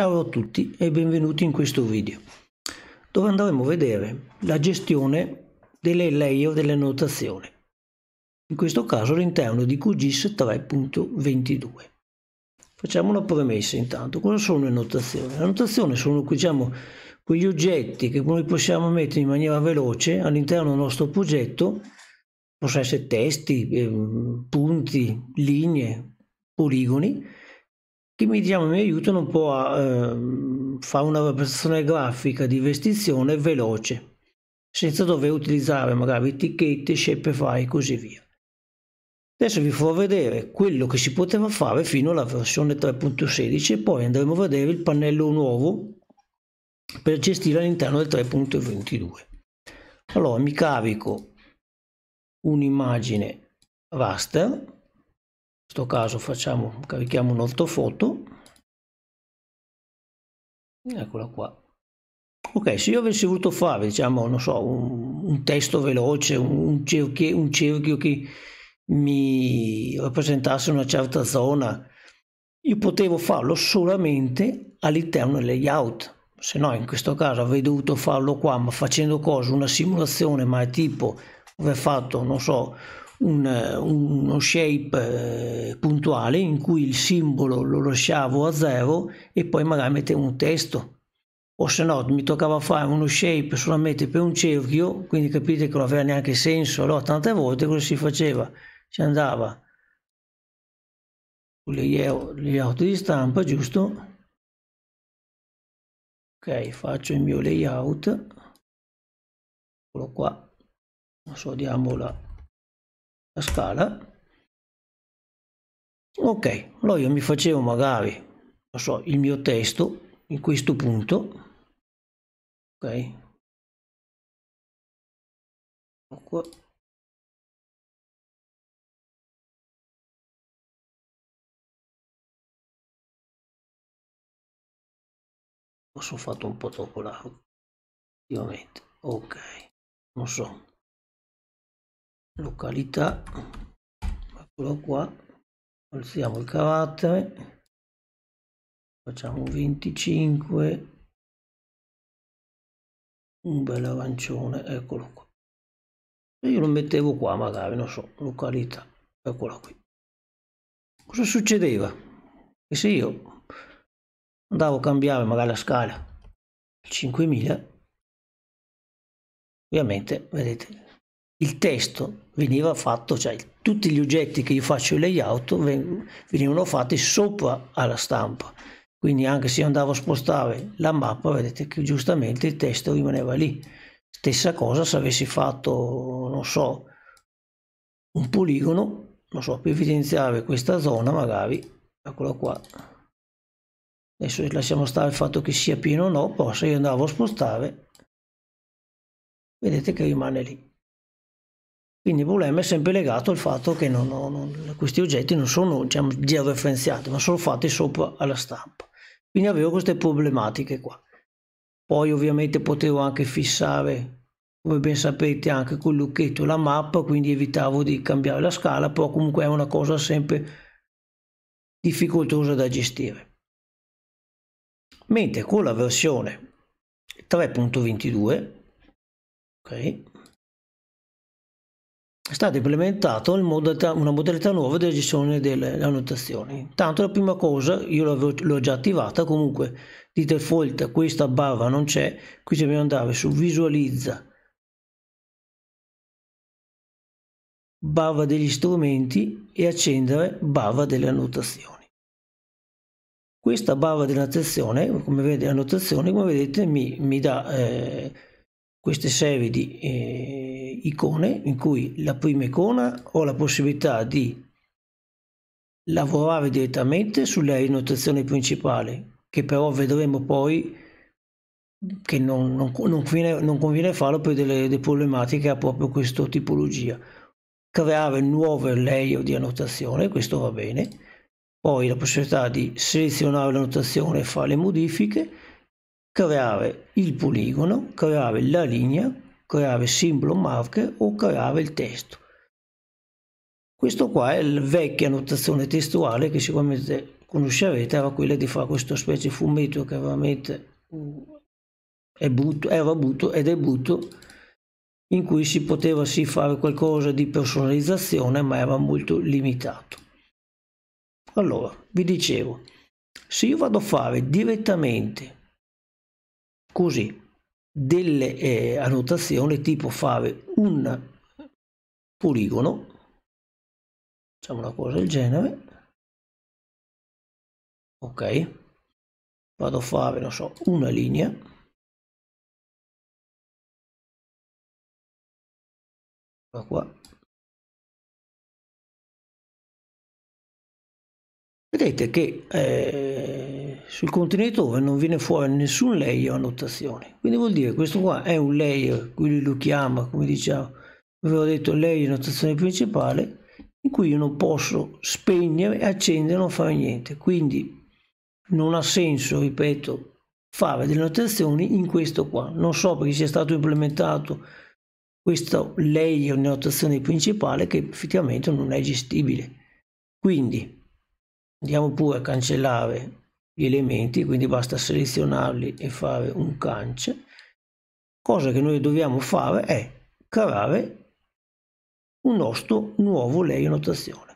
Ciao a tutti e benvenuti in questo video dove andremo a vedere la gestione delle layer delle annotazioni, in questo caso all'interno di QGIS 3.22. Facciamo una premessa intanto, cosa sono le annotazioni? Le annotazioni sono diciamo, quegli oggetti che noi possiamo mettere in maniera veloce all'interno del nostro progetto, possono essere testi, ehm, punti, linee, poligoni, che mi, diciamo, mi aiutano un po' a eh, fare una rappresentazione grafica di vestizione veloce, senza dover utilizzare magari etichette, Shopify e così via. Adesso vi farò vedere quello che si poteva fare fino alla versione 3.16 e poi andremo a vedere il pannello nuovo per gestire all'interno del 3.22. Allora mi carico un'immagine raster questo caso facciamo, carichiamo un'ortofoto, eccola qua. Ok, se io avessi voluto fare, diciamo, non so, un, un testo veloce, un cerchio, un cerchio che mi rappresentasse una certa zona, io potevo farlo solamente all'interno del layout, se no in questo caso avrei dovuto farlo qua, ma facendo cosa? Una simulazione, ma è tipo aver fatto, non so, un, uno shape eh, puntuale in cui il simbolo lo lasciavo a zero e poi magari mettevo un testo o se no mi toccava fare uno shape solamente per un cerchio quindi capite che non aveva neanche senso allora tante volte cosa si faceva? si andava sul layout di stampa giusto? ok faccio il mio layout eccolo qua non so diamo la la scala ok allora io mi facevo magari non so il mio testo in questo punto ok qua ho fatto un po' troppo largo effettivamente ok non so località eccolo qua alziamo il carattere facciamo 25 un bel arancione eccolo qua e io lo mettevo qua magari non so località eccolo qui cosa succedeva che se io andavo a cambiare magari la scala 5000 ovviamente vedete il testo veniva fatto, cioè tutti gli oggetti che io faccio il layout venivano fatti sopra alla stampa. Quindi anche se io andavo a spostare la mappa, vedete che giustamente il testo rimaneva lì. Stessa cosa se avessi fatto, non so, un poligono, non so, per evidenziare questa zona magari, eccolo qua. Adesso lasciamo stare il fatto che sia pieno o no, poi se io andavo a spostare, vedete che rimane lì. Quindi il problema è sempre legato al fatto che non, non, questi oggetti non sono diciamo, georeferenziati, ma sono fatti sopra alla stampa. Quindi avevo queste problematiche qua. Poi ovviamente potevo anche fissare, come ben sapete, anche col lucchetto la mappa, quindi evitavo di cambiare la scala, però comunque è una cosa sempre difficoltosa da gestire. Mentre con la versione 3.22, ok è stata implementata una modalità nuova della gestione delle annotazioni. Tanto la prima cosa, io l'ho già attivata, comunque di default questa barra non c'è, qui se dobbiamo andare su visualizza barra degli strumenti e accendere barra delle annotazioni. Questa barra dell'annotazione, come, vede, annotazione, come vedete, mi, mi dà eh, queste serie di eh, icone in cui la prima icona ho la possibilità di lavorare direttamente sulla notazione principale che però vedremo poi che non, non, non, conviene, non conviene, farlo per delle, delle problematiche a proprio questa tipologia creare nuove layer di annotazione questo va bene poi la possibilità di selezionare la notazione e fare le modifiche creare il poligono, creare la linea, creare simbolo marker o creare il testo. Questo qua è la vecchia notazione testuale che sicuramente conoscerete, era quella di fare questo specie di fumetto che veramente uh, butto, era butto ed è butto, in cui si poteva sì fare qualcosa di personalizzazione ma era molto limitato. Allora, vi dicevo, se io vado a fare direttamente così delle eh, annotazioni tipo fare un poligono, facciamo una cosa del genere, ok, vado a fare, non so, una linea, qua Vedete che eh, sul contenitore non viene fuori nessun layer a quindi vuol dire che questo qua è un layer, quindi lo chiama, come diciamo, avevo detto layer notazione principale, in cui io non posso spegnere, accendere, non fare niente, quindi non ha senso, ripeto, fare delle notazioni in questo qua. Non so perché sia stato implementato questo layer di notazione principale che effettivamente non è gestibile. Quindi Andiamo pure a cancellare gli elementi, quindi basta selezionarli e fare un cance. Cosa che noi dobbiamo fare è creare un nostro nuovo lei notazione.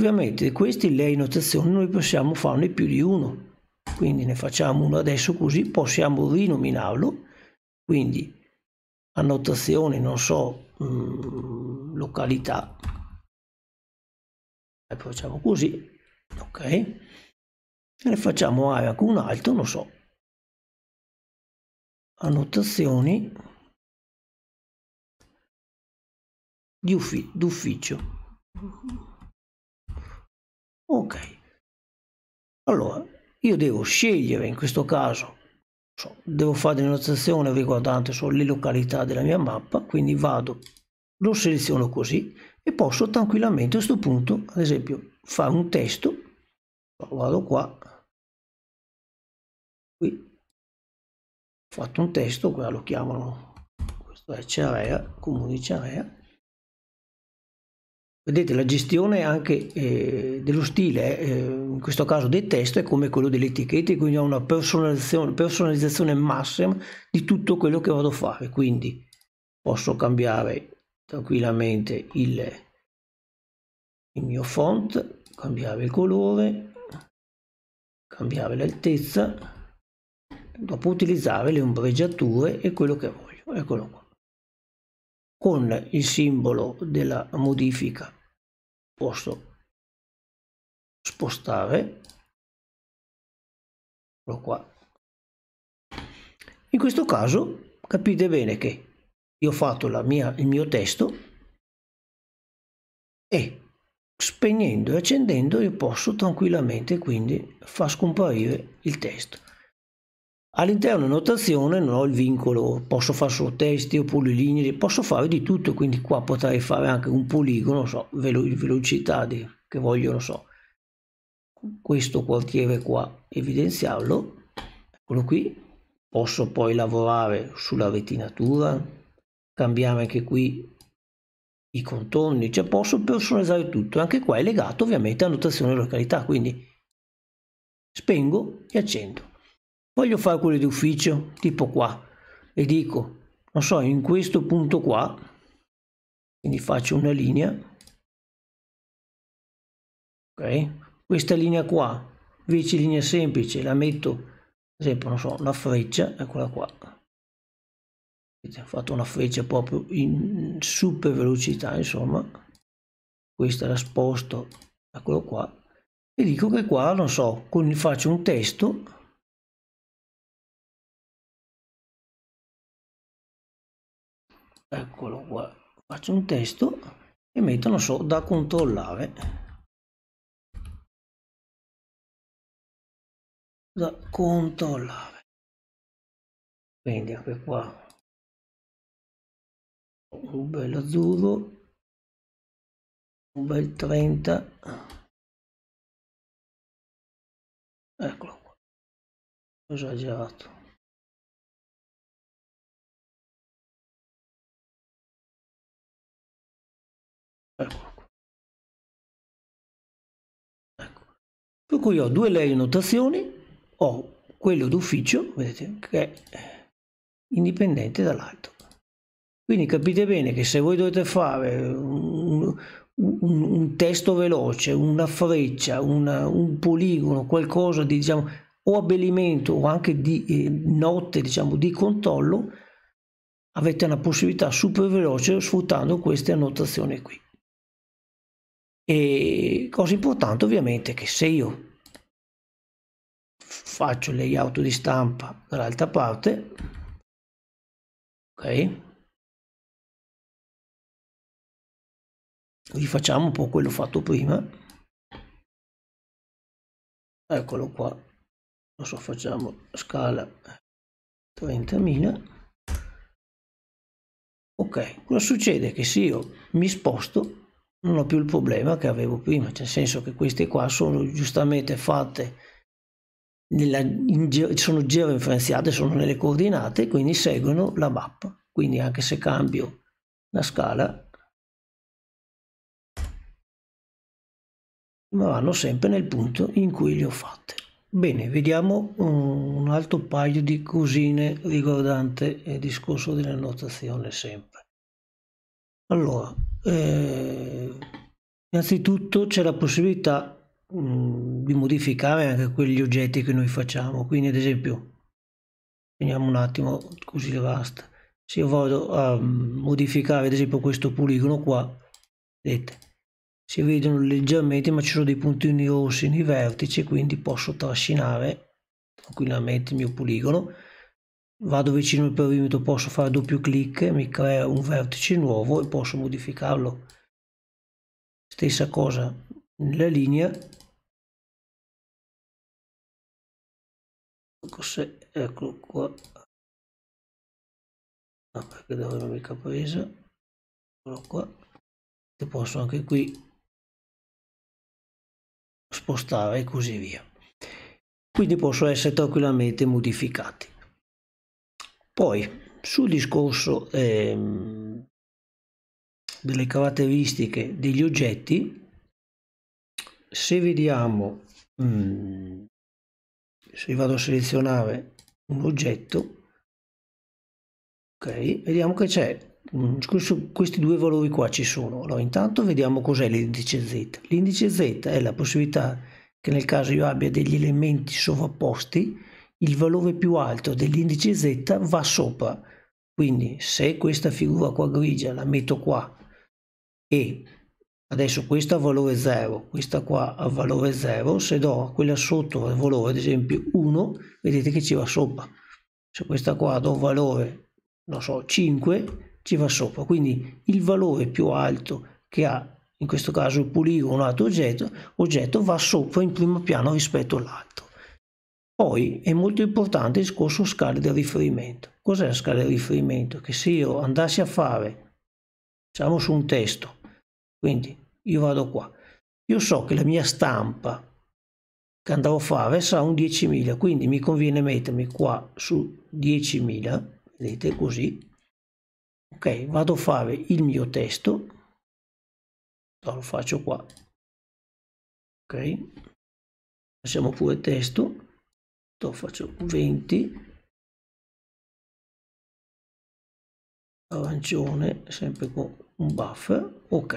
Ovviamente questi lei notazioni noi possiamo farne più di uno, quindi ne facciamo uno adesso così possiamo rinominarlo, quindi annotazione, non so, mh, mm, località, e facciamo così, ok? E ne facciamo area con un altro non so, annotazioni di uffi- d'ufficio. Ok. Allora, io devo scegliere in questo caso, so, devo fare denotazione riguardante solo le località della mia mappa, quindi vado, lo seleziono così e posso tranquillamente a questo punto, ad esempio, fare un testo vado qua qui ho fatto un testo qua lo chiamano questo è Cerea comuni Cerea vedete la gestione anche eh, dello stile eh, in questo caso del testo è come quello delle etichette quindi ho una personalizzazione, personalizzazione massima di tutto quello che vado a fare quindi posso cambiare tranquillamente il, il mio font cambiare il colore cambiare l'altezza dopo utilizzare le ombreggiature e quello che voglio eccolo qua con il simbolo della modifica posso spostare eccolo qua in questo caso capite bene che io ho fatto mia, il mio testo e Spegnendo e accendendo io posso tranquillamente quindi far scomparire il testo. All'interno notazione non ho il vincolo, posso fare solo testi oppure linee, posso fare di tutto, quindi qua potrei fare anche un poligono, so, velo- velocità di, che voglio, non so, questo quartiere qua, evidenziarlo, eccolo qui, posso poi lavorare sulla retinatura, cambiare anche qui i contorni, cioè posso personalizzare tutto, anche qua è legato ovviamente a notazione località, quindi spengo e accendo. Voglio fare quello di ufficio, tipo qua, e dico, non so, in questo punto qua, quindi faccio una linea, ok, questa linea qua, invece linea semplice, la metto, ad esempio, non so, una freccia, eccola qua, ha fatto una freccia proprio in super velocità insomma questa la sposto eccolo qua e dico che qua non so con, faccio un testo eccolo qua faccio un testo e metto non so da controllare da controllare quindi anche qua un bel azzurro un bel 30 eccolo qua esagerato eccolo qua ecco. per cui ho due lei notazioni ho quello d'ufficio vedete che è indipendente dall'altro quindi capite bene che se voi dovete fare un, un, un testo veloce, una freccia, una, un poligono, qualcosa di diciamo, o abbellimento o anche di eh, notte diciamo, di controllo, avete una possibilità super veloce sfruttando queste annotazioni qui. E cosa importante ovviamente che se io faccio il layout di stampa dall'altra parte, ok, rifacciamo un po' quello fatto prima eccolo qua adesso facciamo scala 30.000 ok cosa succede che se io mi sposto non ho più il problema che avevo prima cioè, nel senso che queste qua sono giustamente fatte nella, in, sono georeferenziate sono nelle coordinate quindi seguono la mappa quindi anche se cambio la scala ma vanno sempre nel punto in cui le ho fatte. Bene, vediamo un altro paio di cosine riguardante il discorso dell'annotazione sempre. Allora, eh, innanzitutto c'è la possibilità mh, mm, di modificare anche quegli oggetti che noi facciamo, quindi ad esempio, vediamo un attimo così basta, se io vado a mm, modificare ad esempio questo poligono qua, vedete, si vedono leggermente ma ci sono dei puntini rossi nei vertici quindi posso trascinare tranquillamente il mio poligono vado vicino al perimetro posso fare doppio clic mi crea un vertice nuovo e posso modificarlo stessa cosa nella linea ecco, se, eccolo qua no, perché dovrebbe mica presa eccolo qua e posso anche qui spostare e così via. Quindi possono essere tranquillamente modificati. Poi sul discorso eh, delle caratteristiche degli oggetti, se vediamo, mh, mm, se vado a selezionare un oggetto, ok, vediamo che c'è Mm-hmm. questi due valori qua ci sono. Allora, intanto vediamo cos'è l'indice Z. L'indice Z è la possibilità che nel caso io abbia degli elementi sovrapposti, il valore più alto dell'indice Z va sopra. Quindi se questa figura qua grigia la metto qua e adesso questa ha valore 0, questa qua ha valore 0, se do a quella sotto il valore ad esempio 1, vedete che ci va sopra. Se questa qua do valore, non so, 5, ci va sopra. Quindi il valore più alto che ha, in questo caso il poligono, un altro oggetto, oggetto va sopra in primo piano rispetto all'altro. Poi è molto importante il discorso scale di riferimento. Cos'è la scala di riferimento? Che se io andassi a fare, diciamo su un testo, quindi io vado qua, io so che la mia stampa che andrò a fare sarà un 10.000, quindi mi conviene mettermi qua su 10.000, vedete così, ok vado a fare il mio testo lo faccio qua ok facciamo pure testo lo faccio 20 arancione sempre con un buffer ok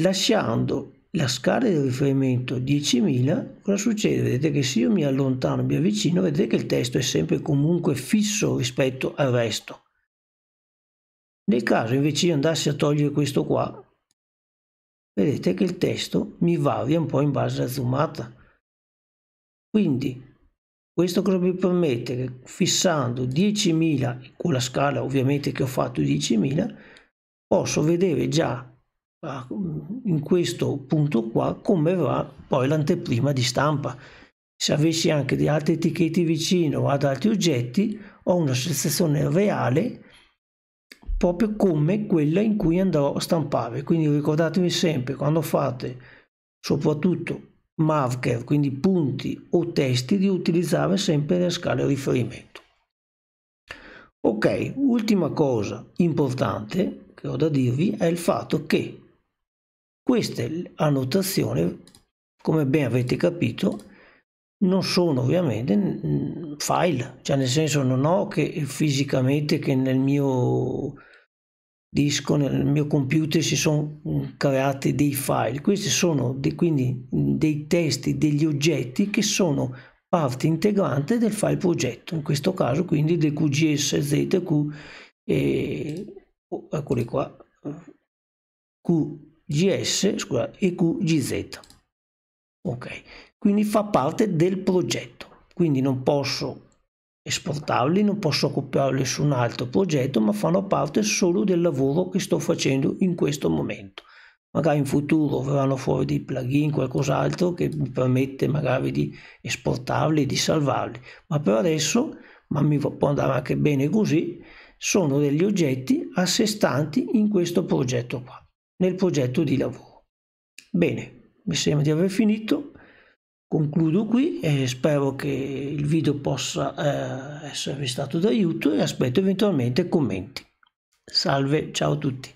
lasciando la scala di riferimento 10.000 cosa succede vedete che se io mi allontano mi avvicino vedete che il testo è sempre comunque fisso rispetto al resto nel caso invece io andassi a togliere questo qua, vedete che il testo mi varia un po' in base alla zoomata. Quindi questo cosa mi permette che fissando 10.000, con la scala ovviamente che ho fatto 10.000, posso vedere già ah, in questo punto qua come va poi l'anteprima di stampa. Se avessi anche di altre etichette vicino ad altri oggetti, ho una sensazione reale proprio come quella in cui andrò a stampare. Quindi ricordatevi sempre quando fate soprattutto marker, quindi punti o testi, di utilizzare sempre le scale a riferimento. Ok, ultima cosa importante che ho da dirvi è il fatto che queste annotazioni, come ben avete capito, non sono ovviamente file, cioè nel senso non ho che fisicamente che nel mio disco, nel mio computer si sono creati dei file. Questi sono de, quindi dei testi, degli oggetti che sono parte integrante del file progetto, in questo caso quindi del QGSZQ e oh, eccoli qua QGS scusa, e QGZ. Ok, quindi fa parte del progetto, quindi non posso esportarli, non posso copiarli su un altro progetto, ma fanno parte solo del lavoro che sto facendo in questo momento. Magari in futuro verranno fuori dei plugin, qualcos'altro che mi permette magari di esportarli, e di salvarli, ma per adesso, ma mi può andare anche bene così, sono degli oggetti a sé stanti in questo progetto qua, nel progetto di lavoro. Bene, mi sembra di aver finito. Concludo qui e spero che il video possa eh, esservi stato d'aiuto e aspetto eventualmente commenti. Salve, ciao a tutti!